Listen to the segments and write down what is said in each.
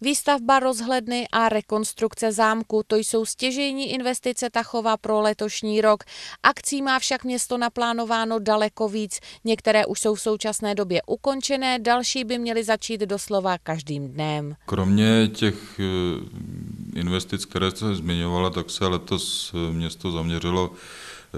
Výstavba rozhledny a rekonstrukce zámku, to jsou stěžejní investice Tachova pro letošní rok. Akcí má však město naplánováno daleko víc. Některé už jsou v současné době ukončené, další by měly začít doslova každým dnem. Kromě těch eh, investic, které se zmiňovala, tak se letos eh, město zaměřilo eh,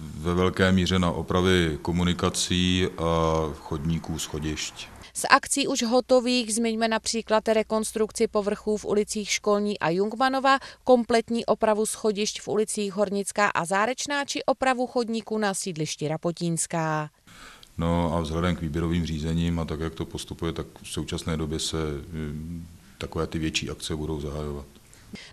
ve velké míře na opravy komunikací a chodníků schodišť. Z akcí už hotových zmiňme například rekonstrukci povrchů v ulicích Školní a Jungmanova, kompletní opravu schodišť v ulicích Hornická a Zárečná či opravu chodníku na sídlišti Rapotínská. No a vzhledem k výběrovým řízením a tak, jak to postupuje, tak v současné době se hm, takové ty větší akce budou zahajovat.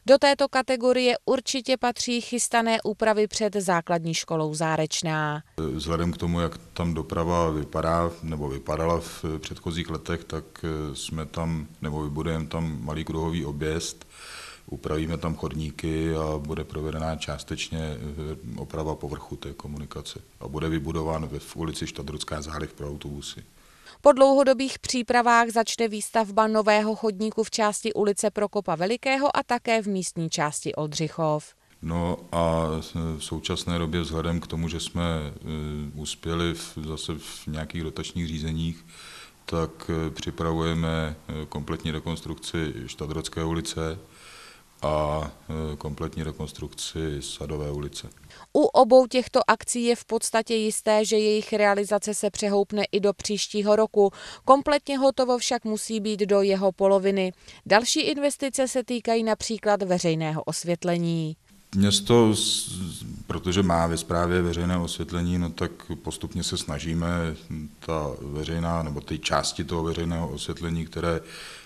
Do této kategorie určitě patří chystané úpravy před základní školou Zárečná. Vzhledem k tomu, jak tam doprava vypadá nebo vypadala v předchozích letech, tak eh, jsme tam nebo vybudujeme tam malý kruhový objezd, upravíme tam chodníky a bude provedená částečně eh, oprava povrchu té komunikace. A bude vybudován v ulici Štadrucká záliv pro autobusy. Po dlouhodobých přípravách začne výstavba nového chodníku v části ulice Prokopa Velikého a také v místní části Oldřichov. No a v současné době vzhledem k tomu, že jsme eh, uspěli v, zase v nějakých dotačních řízeních, tak eh, připravujeme eh, kompletní rekonstrukci Štadrodské ulice, a e, kompletní rekonstrukci Sadové ulice. U obou těchto akcí je v podstatě jisté, že jejich realizace se přehoupne i do příštího roku. Kompletně hotovo však musí být do jeho poloviny. Další investice se týkají například veřejného osvětlení. Město, protože má ve správě veřejné osvětlení, no tak postupně se snažíme ta veřejná, nebo ty části toho veřejného osvětlení, které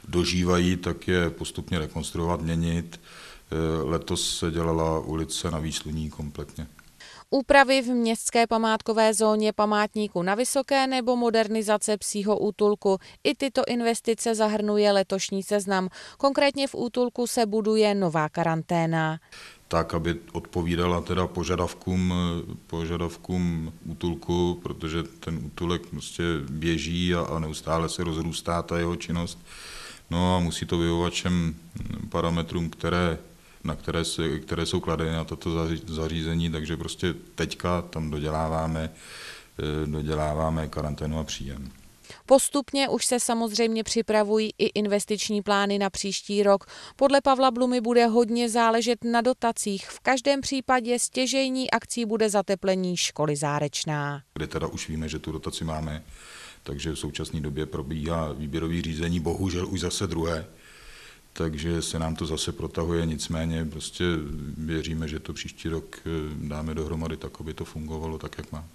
dožívají, tak je postupně rekonstruovat, měnit. E, letos se dělala ulice na výsluní kompletně. Úpravy v městské památkové zóně památníku na Vysoké nebo modernizace psího útulku. I tyto investice zahrnuje letošní seznam. Konkrétně v útulku se buduje nová karanténa tak, aby odpovídala teda požadavkům, požadavkům útulku, protože ten útulek prostě běží a, a neustále se rozrůstá ta jeho činnost. No a musí to vyhovat všem parametrům, které na které, se, které jsou kladeny na toto zařízení, takže prostě teďka tam doděláváme, eh, doděláváme karanténu a příjem. Postupně už se samozřejmě připravují i investiční plány na příští rok. Podle Pavla Blumy bude hodně záležet na dotacích. V každém případě stěžejní akcí bude zateplení školy Zárečná. Kde teda už víme, že tu dotaci máme, takže v současné době probíhá výběrový řízení, bohužel už zase druhé takže se nám to zase protahuje, nicméně prostě věříme, že to příští rok eh, dáme dohromady tak, aby to fungovalo tak, jak má.